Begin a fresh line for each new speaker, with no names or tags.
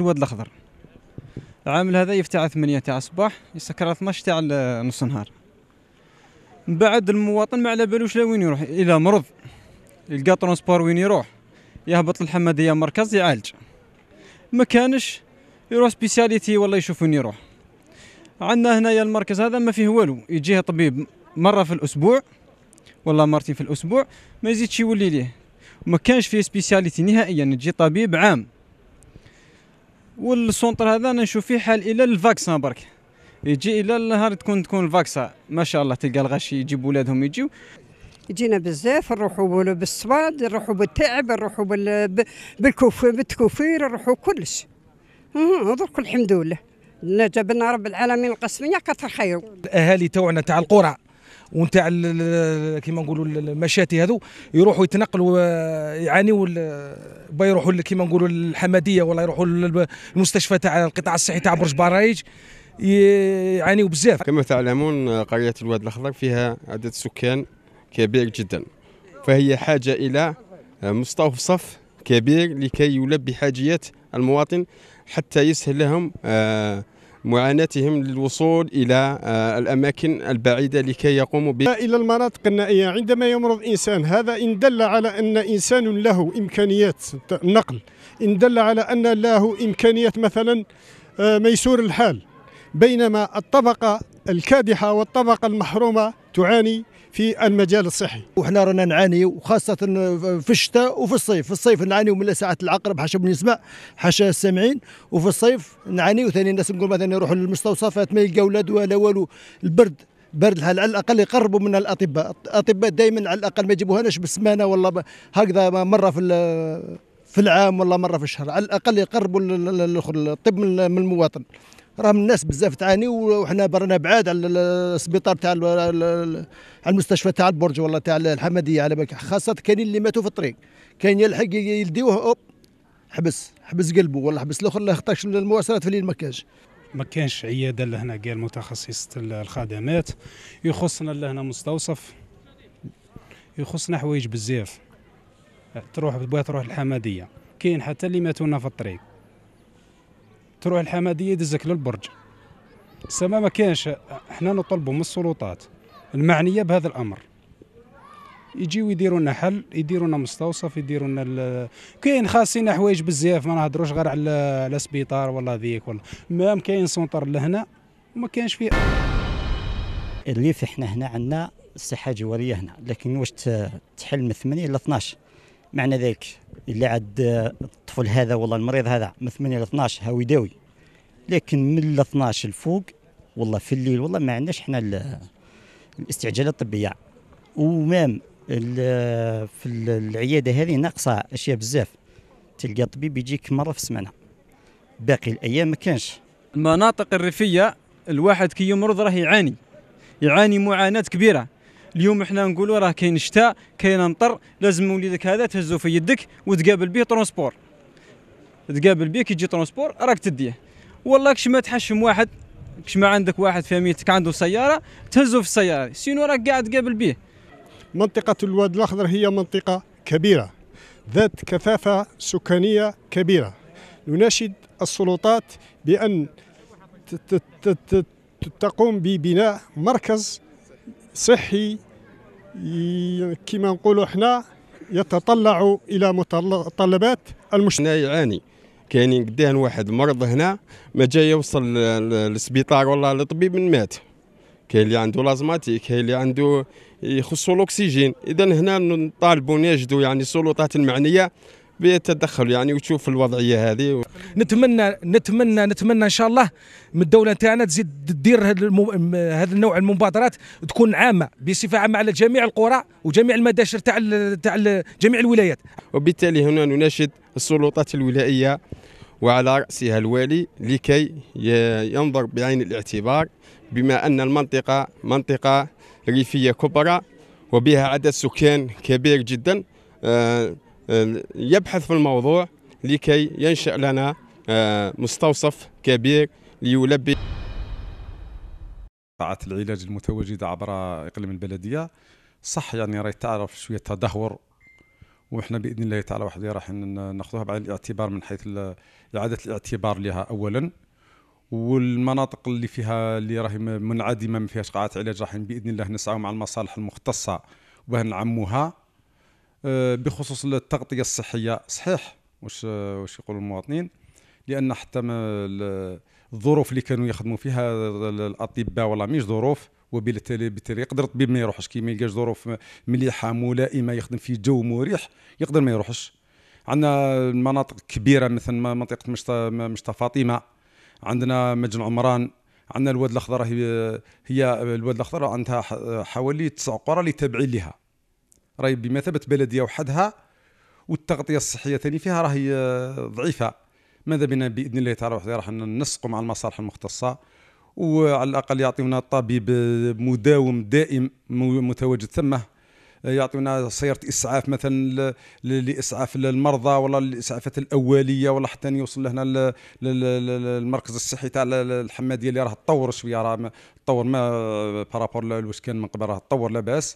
الواد الاخضر العامل هذا يفتح 8 تاع الصباح يسكر 12 تاع نص النهار من بعد المواطن ما على بالوش لا وين يروح الى مرض يلقى ترونسبور وين يروح يهبط للحمديه مركز يعالج ما كانش يروح سبيسياليتي والله يشوف وين يروح عندنا هنايا المركز هذا ما فيه والو يجيه طبيب مره في الاسبوع ولا مرتين في الاسبوع ما يزيدش يولي ليه ما كانش فيه سبيسياليتي نهائيا يجي طبيب عام والسونتر هذا انا نشوف فيه حال الى الفاكسان برك يجي الى النهار تكون تكون الفاكسا ما شاء الله تلقى الغاشي يجيب ولادهم يجيو
يجينا بزاف نروحوا بالصواد نروحوا بالتعب نروحوا بالكوفير بالتكوفير نروحوا كلش درك الحمد لله بنا رب العالمين القسميه كثر خير
الاهالي توعنا تاع القرى ونتاع كيما نقولوا المشاتي هذو يروحوا يتنقلوا آه، يعانيوا بيروحوا كيما نقولوا الحمديه ولا يروحوا المستشفى تاع القطاع الصحي تاع برج برايج يعانيوا بزاف كما تعلمون
قريه الواد الاخضر فيها عدد سكان كبير جدا فهي حاجه الى مستوصف كبير لكي يلبي حاجيات المواطن حتى يسهل لهم آه، معاناتهم للوصول إلى آه، الأماكن البعيدة لكي يقوموا ب إلى المناطق النائية عندما يمرض إنسان هذا إن دل على أن إنسان له إمكانيات النقل إن دل على أن له إمكانيات مثلا آه، ميسور الحال بينما الطبقة الكادحة
والطبقة المحرومة تعاني في المجال الصحي وحنا رانا نعاني وخاصه في الشتاء وفي الصيف في الصيف نعانيو من ساعه العقرب حاشا نسمع حاشا السامعين وفي الصيف نعانيو ثاني الناس نقول مثلا يروحوا للمستوصفات ما يلقاو لا دواء لا والو البرد برد الحال على الاقل يقربوا من الاطباء الاطباء دائما على الاقل ما يجيبوهاش بالسمانه والله هكذا مره في في العام ولا مره في الشهر على الاقل يقربوا الطب من المواطن راهم الناس بزاف تعاني وحنا برنا بعاد على السبيطار تاع على المستشفى تاع البرج ولا تاع الحمديه على بالك خاصه كاينين اللي ماتوا في الطريق كاين يلحق يلديوه حبس حبس قلبه ولا حبس الاخر اللي خطاش المواصلات في الليل ما كانش
ما كانش عياده لهنا قال متخصصه الخدمات يخصنا لهنا مستوصف يخصنا حوايج بزاف تروح بغيت تروح الحمديه كاين حتى اللي ماتونا في الطريق تروح الحماديه يدزك للبرج السماء ما كانش احنا نطلبوا من السلطات المعنيه بهذا الامر يجيو يديروا لنا حل يديروا لنا مستوصف يديروا لنا كاين خاصين حوايج بزاف ما نهضروش غير على على سبيطار ولا ذيك ولا ما كاين سونطر لهنا وما كانش فيه الريف احنا هنا عندنا الساحه الجواريه هنا لكن واش تحل من 8 الى 12 معنى ذلك اللي عاد الطفل هذا ولا المريض هذا من 8 ل 12 هاو يداوي لكن من 12 الفوق والله في الليل والله ما عندناش حنا الاستعجالات الطبيه ومام في العياده هذه ناقصه اشياء بزاف تلقى الطبيب يجيك مره في السمانه باقي الايام ما كانش المناطق الريفيه الواحد كي يمرض راه يعاني يعاني معاناه كبيره اليوم احنا نقولوا راه كاين شتاء كاين مطر لازم وليدك هذا تهزو في يدك وتقابل به ترونسبور تقابل به كي يجي ترونسبور راك تديه والله كش ما تحشم واحد كش ما عندك واحد في ميتك عنده سياره
تهزو في السياره سينو راك قاعد تقابل به منطقه الواد الاخضر هي منطقه كبيره ذات كثافه سكانيه كبيره نناشد السلطات بان تقوم ببناء مركز صحي كما نقولوا احنا يتطلع الى متطلبات المجتمع يعاني كاينين قدام واحد مرض هنا ما جا يوصل للسبيطار ولا للطبيب من مات كاين اللي عنده لازماتيك كاين اللي عنده يخصو الاكسجين اذا هنا نطالبوا نجدوا يعني السلطات المعنيه بالتدخل يعني وتشوف الوضعيه هذه نتمنى
نتمنى نتمنى ان شاء الله من الدوله تاعنا تزيد تدير هذا المو... هذا النوع المبادرات تكون عامه بصفه عامه على جميع القرى وجميع المداشر تاع تعال... تاع تعال...
جميع الولايات وبالتالي هنا نناشد السلطات الولائيه وعلى رأسها الوالي لكي ينظر بعين الاعتبار بما أن المنطقة منطقة ريفية كبرى وبها عدد سكان كبير جدا آه، يبحث في الموضوع لكي ينشأ لنا آه،
مستوصف كبير ليلبي قطاعات العلاج المتواجده عبر اقليم البلديه صح يعني راهي تعرف شويه تدهور وإحنا باذن الله تعالى وحده راح ناخذوها بعين الاعتبار من حيث اعاده الاعتبار لها اولا والمناطق اللي فيها اللي راهي منعدمه ما فيهاش قاعات علاج راح باذن الله نسعى مع المصالح المختصه وهنعموها نعموها آه، بخصوص التغطيه الصحيه صحيح واش آه، واش يقولوا المواطنين لان حتى الظروف اللي كانوا يخدموا فيها الاطباء ولا مش ظروف وبالتالي بالتالي يقدر الطبيب ما يروحش كي ما يلقاش ظروف مليحه ملائمه يخدم في جو مريح يقدر ما يروحش عندنا مناطق كبيره مثل منطقه مشتا فاطمه عندنا مجن عمران عندنا الواد الاخضر هي, هي الواد الاخضر عندها حوالي تسع قرى اللي تابعين لها راهي بمثابه بلديه وحدها والتغطيه الصحيه ثاني فيها راهي آه، ضعيفه ماذا بنا باذن الله تعالى راح ننسقوا مع المصالح المختصه وعلى الاقل يعطيونا طبيب آه، مداوم دائم متواجد ثم آه، يعطيونا سياره اسعاف مثلا لاسعاف المرضى ولا الاسعافات الاوليه ولا حتى يوصل لهنا المركز الصحي تاع الحماديه اللي راه تطور شويه راه تطور ما بارابور واش كان من قبل راه تطور لاباس